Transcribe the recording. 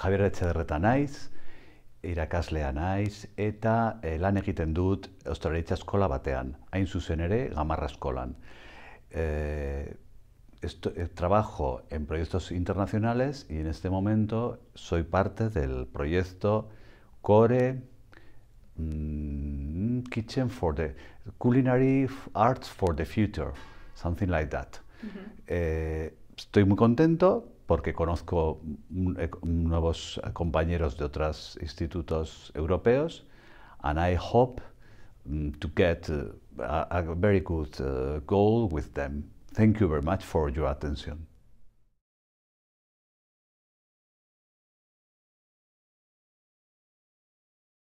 Javier Etxederreta naiz, irakaslea naiz, eta e, lan egiten dut Australitza batean, hain zuzen Gamarra eh, eh, trabajo en proyectos internacionales y en este momento soy parte del proyecto CORE mm, Kitchen for the Culinary Arts for the Future, something like that. estoy muy contento porque conozco eh, nuevos compañeros de otros institutos europeos, and I hope mm, to get eh, a, very good eh, goal with them. Thank you very much for your attention.